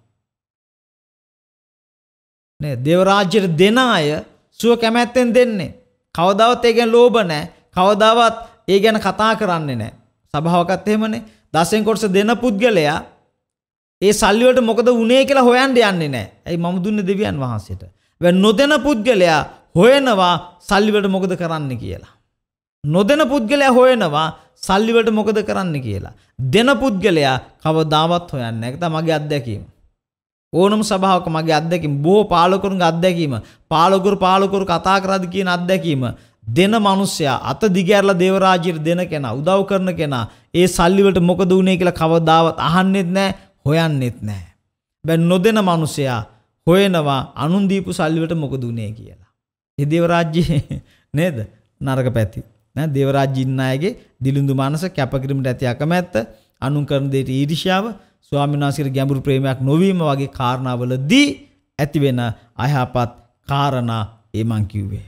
නේ දේව රාජ්‍යයට දෙන අය සුව කැමැත්තෙන් දෙන්නේ. කවදාවත් ඒ ගැන ලෝභ නැහැ. කවදාවත් ඒ ගැන කතා කරන්නේ නැහැ. සභාවකත් එහෙමනේ. දසෙන් කොටස දෙන පුද්ගලයා ඒ සල්ලි වලට මොකද වුනේ කියලා හොයන්න යන්නේ නැහැ. ඇයි මම දුන්නේ දෙවියන් වහන්සේට. වැ නොදෙන පුද්ගලයා හොයනවා සල්ලි වලට මොකද කරන්න කියලා. නොදෙන පුද්ගලයා හොයනවා සල්ලිවලට මොකද කරන්න කියලා. දෙන පුද්ගලයා කවදාවත් හොයන්න ඇත මගේ අත්දැකීම. ඕනම සභාවක මගේ අත්දැකීම බොහෝ පාලකරුන්ගේ අත්දැකීම පාලකරු පාලකරු කතා කරද්දී කියන අත්දැකීම දෙන මිනිස්සයා අත දිගෑරලා දේවරාජ්‍යයට දෙන කෙනා උදව් කරන කෙනා ඒ සල්ලි වලට මොකද වුනේ කියලා කවදාවත් අහන්නෙත් නැහැ හොයන්නෙත් නැහැ. බැන් නොදෙන මිනිස්සයා හොයනවා අනුන් දීපු සල්ලි වලට මොකද වුනේ කියලා. ඒ දේවරාජ්‍යයේ නේද නරක පැති. නෑ දේවරාජ ජින්නායගේ දිලිඳු මනස කැපකිරීමට ඇති අකමැත්ත අනුන් කරන දෙයට ඊර්ෂ්‍යාව ස්වාමීන් වහන්සේගේ ගැඹුරු ප්‍රේමයක් නොවීම වගේ කාරණාවලදී ඇතිවෙන අයහපත් කාරණා ඒ මං කිව්වේ.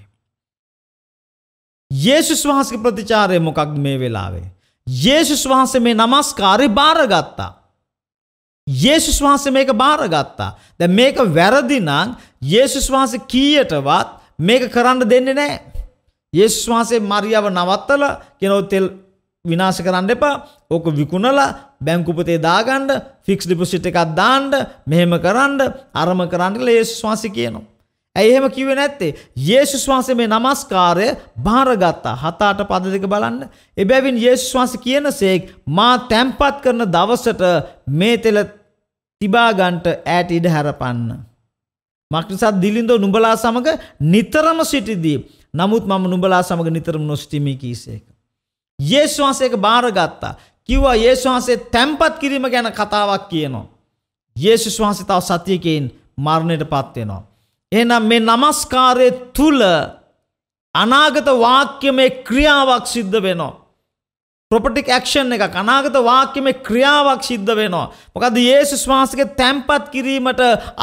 යේසුස් වහන්සේගේ ප්‍රතිචාරය මොකක්ද මේ වෙලාවේ? යේසුස් වහන්සේ මේ নমස්කාරය බාරගත්තා. යේසුස් වහන්සේ මේක බාරගත්තා. දැන් මේක වැරදි නම් යේසුස් වහන්සේ කීයටවත් මේක කරන්න දෙන්නේ නැහැ. යේසුස් වහන්සේ මරියව නවත්තලා කියනවා තෙල් විනාශ කරන්න එපා. ඕක විකුණලා බැංකු උපතේ දාගන්න, ෆික්ස් ඩිපොසිට් එකක් දාන්න, මෙහෙම කරන්න, අරම කරන්න කියලා යේසුස් වහන්සේ කියනවා. ඇයි එහෙම කිව්වේ නැත්තේ? යේසුස් වහන්සේ මේ নমස්කාරය බාරගත්තා. හත අට පද දෙක බලන්න. එබැවින් යේසුස් වහන්සේ කියනසේක් මා තැම්පත් කරන දවසට මේ තෙල තිබා ගන්නට ඈට ඉඩ හැරපන්න. මක්නිසත් දිලින්ද නුඹලා සමග නිතරම සිටිදී නමුත් මම නුඹලා සමග නිතරම නොසිටිමි කීසේක. යේසුස් වහන්සේක බාරගත්තා. කිව්වා යේසුස් වහන්සේ තැම්පත් කිරීම ගැන කතාවක් කියනවා. යේසුස් වහන්සේ තව සතියකින් මරණයටපත් වෙනවා. එහෙනම් මේ নমස්කාරයේ තුල අනාගත වාක්‍යමේ ක්‍රියාවක් සිද්ධ වෙනවා. ප්‍රොපටික් ඇක්ෂන් එක අනාගත වාක්‍යමේ ක්‍රියාවක් සිද්ධ වෙනවා. මොකද යේසුස් වහන්සේගේ තැම්පත් කිරීමට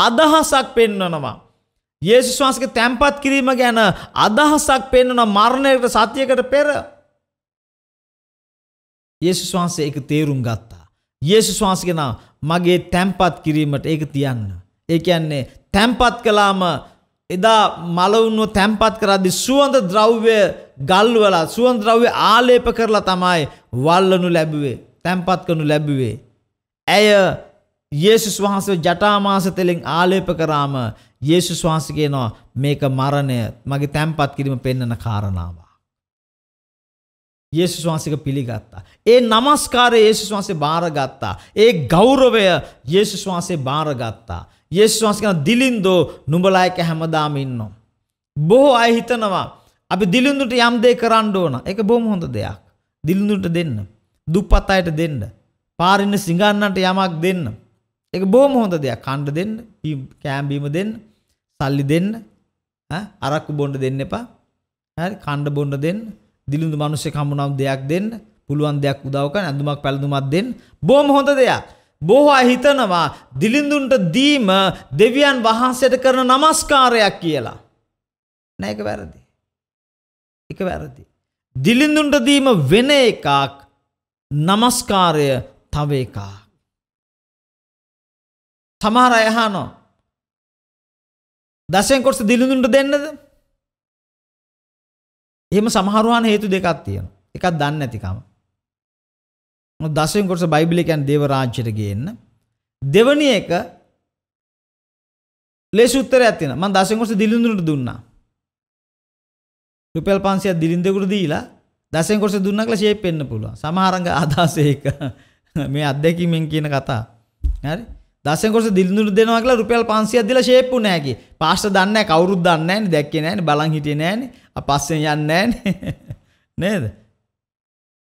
අදහසක් පෙන්වනවා. යේසුස් වහන්සේගේ තැන්පත් කිරීම ගැන අදහසක් පෙන්වන මරණයකට සතියකට පෙර යේසුස් වහන්සේ ඒක තේරුම් ගත්තා. යේසුස් වහන්සේ කෙනා මගේ තැන්පත් කිරීමට ඒක තියන්න. ඒ කියන්නේ තැන්පත් කළාම එදා මලවුන්ව තැන්පත් කරද්දි සුවඳ ද්‍රව්‍ය ගල්වලා සුවඳ ද්‍රව්‍ය ආලේප කරලා තමයි වල්ලනු ලැබුවේ. තැන්පත් කරනු ලැබුවේ. ඇය යේසුස් වහන්සේ ජටාමාස තෙලෙන් ආලේප කරාම යේසුස් වහන්සේ කියනවා මේක මරණය මගේ තැම්පත් කිරීම පෙන්වන කාරණාවක්. යේසුස් වහන්සේක පිළිගත්තා. ඒ নমස්කාරය යේසුස් වහන්සේ බාරගත්තා. ඒ ගෞරවය යේසුස් වහන්සේ බාරගත්තා. යේසුස් වහන්සේ කියන දිලින්දෝ නුඹලා එක හැමදාම ඉන්නවා. බොහෝ අය හිතනවා අපි දිලින්දුට යම් දෙයක් කරන්න ඕන. ඒක බොහොම හොඳ දෙයක්. දිලින්දුට දෙන්න. දුප්පත් අයට දෙන්න. පාරින්න සිඟන්නන්ට යමක් දෙන්න. එක බෝම හොඳ දෙයක් කණ්ඩ දෙන්න කෑම්බීම දෙන්න සල්ලි දෙන්න අරක්කු බොන්ඩ දෙන්න එපා හරි කණ්ඩ බොන්ඩ දෙන්න දිලිඳු මනුස්්‍ය කමුණම් දෙයක් දෙන්න පුළුවන් දෙයක් උදවක ඇඳුමක් පැළඳුමත් දෙන්න බෝම හොඳ දෙයක් බොහෝ හිතනවා දිලිඳුන්ට දීම දෙවියන් වහන්සේට කරන නමස්කාරයක් කියලා නෑක වැරදි එක වැරදි දිලිඳුන්ට දීම වෙන එකක් නමස්කාරය තව එකක් සමහර අය අහනවා. දසෙන් කොටස දිලිඳුන්ට දෙන්නද? එහෙම සමහරවන් හේතු දෙකක් තියෙනවා. එකක් දන්නේ නැතිකම. දසෙන් කොටස බයිබලයේ කියන්නේ දේව රාජ්‍යයට ගේන්න. දෙවැනි එක ලේසි උත්තරයක් තියෙනවා. මම දසෙන් කොටස දිලිඳුන්ට දුන්නා. රුපියල් 500ක් දිලිඳෙකුට දීලා දසෙන් කොටස දුන්නා කියලා ෂේප් වෙන්න පුළුවන්. සමහරංග අදහස ඒක. මේ අත්දැකීමෙන් කියන කතා. හරි. දසකොස දිල්දුර දෙනවා කියලා රුපියල් 500ක් දීලා ෂේප් උනේ නැකි. පාස්ටර් දන්නේ නැහැ කවුරුත් දන්නේ නැහැ නේ දැක්කේ නැහැ නේ බලන් හිටියේ නැහැ නේ. අපස්සෙන් යන්නේ නැහැ <laughs> නේද?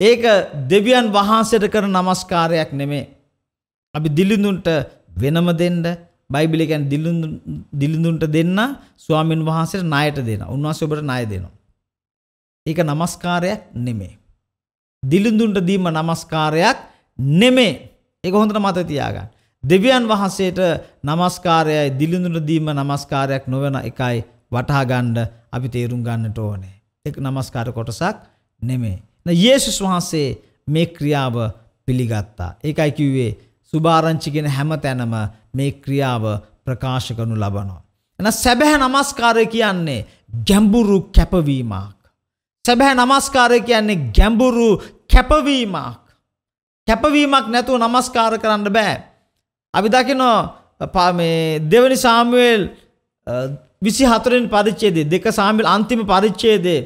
ඒක දෙවියන් වහන්සේට කරන নমස්කාරයක් නෙමෙයි. අපි දිලිඳුන්ට වෙනම දෙන්න බයිබලේ කියන්නේ දිලිඳුන් දිලිඳුන්ට දෙන්න ස්වාමින් වහන්සේට ණයට දෙන. උන්වහන්සේ ඔබට ණය දෙනවා. ඒක নমස්කාරයක් නෙමෙයි. දිලිඳුන්ට දීම নমස්කාරයක් නෙමෙයි. ඒක හොඳට මතක තියාගන්න. දෙවියන් වහන්සේට নমස්කාරයයි දිලිඳුන දීම নমස්කාරයක් නොවන එකයි වටහා ගන්න අපි තේරුම් ගන්නට ඕනේ. ඒක নমස්කාර කොටසක් නෙමෙයි. යේසුස් වහන්සේ මේ ක්‍රියාව පිළිගත්තා. ඒකයි කිව්වේ සුභාරංචි කියන හැමතැනම මේ ක්‍රියාව ප්‍රකාශ කරනු ලබනවා. එන සැබෑ নমස්කාරය කියන්නේ ගැඹුරු කැපවීමක්. සැබෑ নমස්කාරය කියන්නේ ගැඹුරු කැපවීමක්. කැපවීමක් නැතුව নমස්කාර කරන්න බෑ. අපි දකිනවා පා මේ දෙවනි සාමුවෙල් විසි හතුරෙන් පරිච්චේදේ දෙක සාමිල් අන්තිම පරිච්චේදේ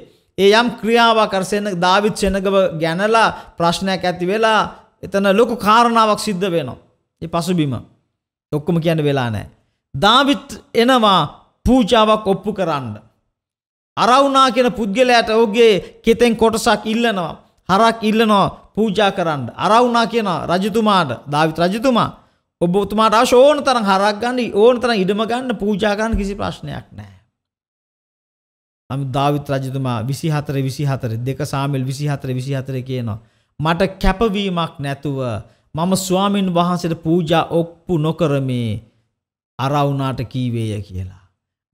ඒ යම් ක්‍රියාවක් කරසයන ධවිත් සෙනගව ගැනලා ප්‍රශ්නයක් ඇති වෙලා එතන ලොකු කාරණාවක් සිද්ධ වෙනවා. ඒ පසුබිම ඔක්කොම කියන්න වෙලා නෑ. ධවිත් එනවා පූජාවක් ඔප්පු කරන්න. අරවුනා කියෙන පුද්ගලයට ඔහුගේ කෙතෙන් කොටසක් ඉල්ලනවා. හරක් ඉල්ලනවා පූජා කරන්න. අරවුනා කියන රජතුමාට ධවිත් රජතුමා ඔබතුමාට අවශ්‍ය ඕන තරම් හරක් ගන්න ඕන තරම් ඉඩම ගන්න පූජා ගන්න කිසි ප්‍රශ්නයක් නැහැ. නමුත් දාවිත් රජතුමා 24 24 දෙක සාමෙල් 24 24 කියනවා මට කැපවීමක් නැතුව මම ස්වාමින් වහන්සේට පූජා ඔප්පු නොකරමේ අරවුනාට කීවේය කියලා.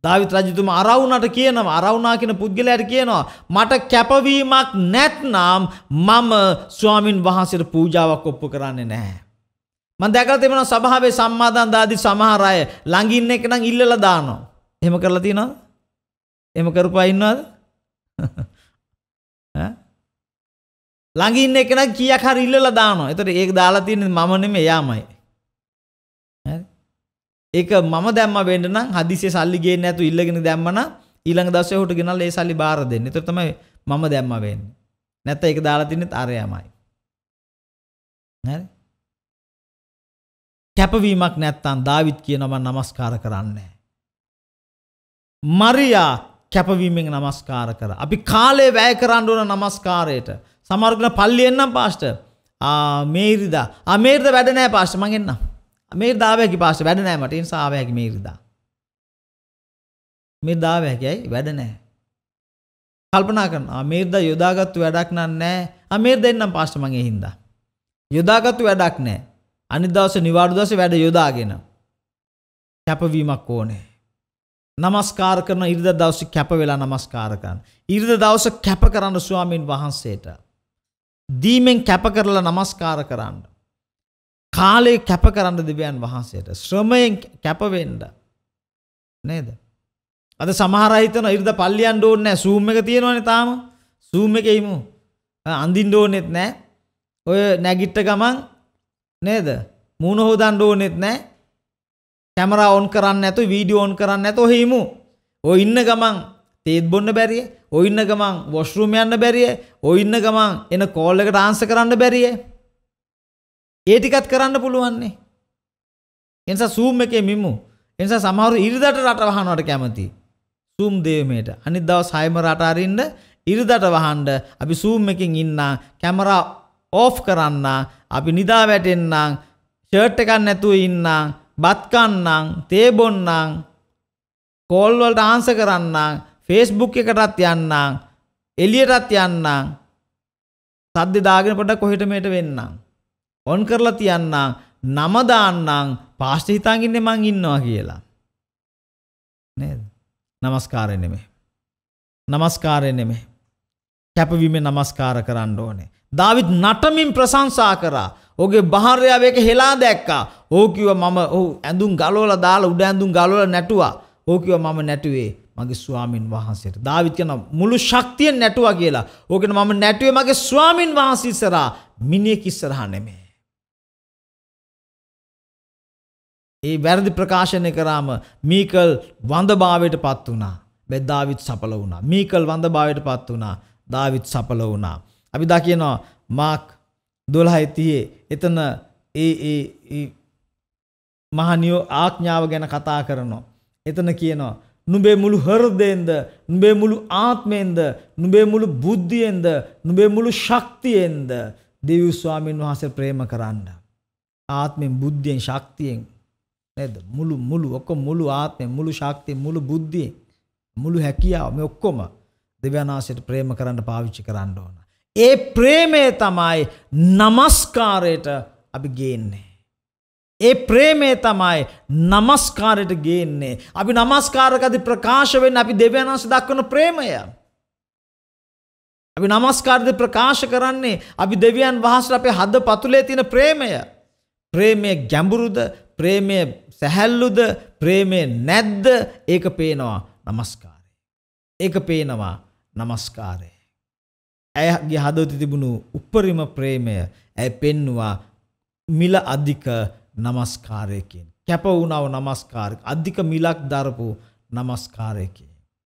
දාවිත් රජතුමා අරවුනාට කියනවා අරවුනා කියන පුද්ගලයාට කියනවා මට කැපවීමක් නැත්නම් මම ස්වාමින් වහන්සේට පූජාවක් ඔප්පු කරන්නේ නැහැ. මං දැකලා තිබෙනවා සභාවේ සම්මාදන් දාදි සමහර අය ළඟින් එක නම් ඉල්ලලා දානවා. එහෙම කරලා තියනවද? එහෙම කරපුවා ඉන්නවද? <laughs> ඈ ළඟින් එක නම් කීයක් හරි ඉල්ලලා දානවා. ඒතර ඒක දාලා තියෙන්නේ මම නෙමෙයි යාමයි. හරි. ඒක මම දැම්ම වෙන්න නම් හදිසියේ සල්ලි ගේන්න නැතු ඉල්ලගෙන දැම්ම නම් ඊළඟ දවසේ හොට ගෙනල්ලා ඒ සල්ලි බාර දෙන්න. ඒතර තමයි මම දැම්ම වෙන්නේ. නැත්නම් ඒක දාලා තින්නෙත් අර යාමයි. හරි. කැපවීමක් නැත්තන් දාවිත් කියනම නමස්කාර කරන්නේ. මරියා කැපවීමෙන් නමස්කාර කර. අපි කාලේ වැය කරන්නුවන නමස්කාරයට සමර්ගන පල්ලියෙන්න්නම් පාෂ්ට මේරිද අමේර්ද වැඩනෑ පාශ් මගෙන්න්න මේ දාවැකි පාශ වැඩනෑමට සාාවයකි මේරිදා. මේ දාවැකැයි වැඩනෑ. කල්පනා කරන අමේර්ද යොදාගත්තු වැඩක් නන්නෑ අමේර් දෙන්නම් පාශ්ට මගේ හින්ද. යොදාගත්තු වැඩක් නෑ අනිත් දවසේ නිවාඩු දවසේ වැඩ යොදාගෙන කැපවීමක් ඕනේ. নমස්කාර කරන ඉරිදා දවසේ කැප වෙලා নমස්කාර කරන. ඉරිදා දවසේ කැප කරන ස්වාමින් වහන්සේට දීමෙන් කැප කරලා নমස්කාර කරන්න. කාලේ කැප කරන්න දෙවියන් වහන්සේට ශ්‍රමයෙන් කැප වෙන්න. නේද? අද සමහර අය හිතන ඉරිදා පල්ලියන්න ඕනේ නැහැ. Zoom එක තියෙනවනේ තාම. Zoom එකේ ඉමු. අඳින්න ඕනෙත් නැහැ. ඔය නැගිට ගමන් නේද? මූණ හොදන්න ඕනෙත් නැහැ. කැමරා ඔන් කරන්න නැතු වීඩියෝ ඔන් කරන්න නැතු ඔහිමු. ඔය ඉන්න ගමන් තේත් බොන්න බැරිය. ඔය ඉන්න ගමන් වොෂ්රූම් යන්න බැරිය. ඔය ඉන්න ගමන් එන කෝල් එකට ආන්සර් කරන්න බැරිය. ඒ ටිකත් කරන්න පුළුවන්නේ. එනිසා සූම් එකේ මිමු. එනිසා සමහරු ඉරිදට රට වහනවට කැමති. සූම් දේවමේට අනිත් දවස් හයම රට අරින්න ඉරිදට වහන්න අපි සූම් එකකින් ඉන්න කැමරා ඕෆ් කරන්න අපි නිදා වැටෙන්නම් ෂර්ට් එකක් නැතුව ඉන්නම්, බත් කන්නම්, තේ බොන්නම්, කෝල් වලට ආන්සර් කරන්නම්, Facebook එකටත් යන්නම්, එළියටත් යන්නම්. සද්ද දාගෙන පොඩක් කොහෙට මෙහෙට වෙන්නම්. ඔන් කරලා තියන්නම්, නම දාන්නම්, පාස්ට් හිතන් ඉන්නේ මං ඉන්නවා කියලා. නේද? নমස්කාරය නෙමෙයි. নমස්කාරය නෙමෙයි. කැපවීමේ নমස්කාර කරන්න ඕනේ. දාවිත් නටමින් ප්‍රශංසා කරා. ඕගේ භාර්යාව ඒක හෙලා දැක්කා. ඕ කිව්වා මම ඔව් ඇඳුම් ගලවලා දාලා උඩ ඇඳුම් ගලවලා නැටුවා. ඕ කිව්වා මම නැටුවේ මගේ ස්වාමින් වහන්සේට. දාවිත් කියන මුළු ශක්තියෙන් නැටුවා කියලා. ඕකන මම නැටුවේ මගේ ස්වාමින් වහන්සේ ඉස්සරහා මිනිහෙක් ඉස්සරහා නෙමෙයි. ඒ වැරදි ප්‍රකාශනය කරාම මීකල් වඳභාවයට පත් වුණා. බෙද්දාවිත් සඵල වුණා. මීකල් වඳභාවයට පත් වුණා. දාවිත් සඵල වුණා. අපි දකිනවා මාක් දොළහයි තියේ එතන ඒ මහනියෝ ආඥාව ගැන කතා කරනවා. එතන කියනවා. නුබේ මුළු හරදයෙන්ද නුබේ මුළු ආත්මයෙන්ද නුබේ මුළු බුද්ධියෙන්ද නුබේ මුළු ශක්තියෙන්ද දෙවියන් ස්වාමීන් වහන්සේ ප්‍රේම කරන්න. ආත්මෙන් බුද්ධියෙන් ශක්තියෙන් නේද? මුළු මුළු ඔක්කොම මුළු ආත්මෙන් මුළු ශක්තියෙන් මුළු බුද්ධියෙන් මුළු හැකියාව මේ ඔක්කොම දෙවියන් ආශ්‍රිත ප්‍රේම කරන්න පාවිච්චි කරන්න ඕන. ඒ ප්‍රේමය තමයි නමස්කාරයට අපි ගේන්නේ. ඒ ප්‍රේමේ තමයි නමස්කාරයට ගේන්නේ. අපි නමස්කාරකදි ප්‍රකාශ වෙන්න අපි දෙව්‍යනාස දක්වන ප්‍රේමය. අපි නමස්කාරදි ප්‍රකාශ කරන්නේ අපි දෙවියන් වහන්සේට අපේ හද පතුලේ තියෙන ප්‍රේමය. ප්‍රේමය ගැඹුරුද, ප්‍රේමය සැහැල්ලුද, ප්‍රේමය නැද්ද? ඒක පේනවා නමස්කාරය. ඒක පේනවා නමස්කාරය. ඇයගේ හදවතේ තිබුණු උපරිම ප්‍රේමය ඇය පෙන්නවා මිල අධික নমස්කාරයකින් කැප වුණව নমස්කාරයක අධික මිලක් දරපු নমස්කාරයකින්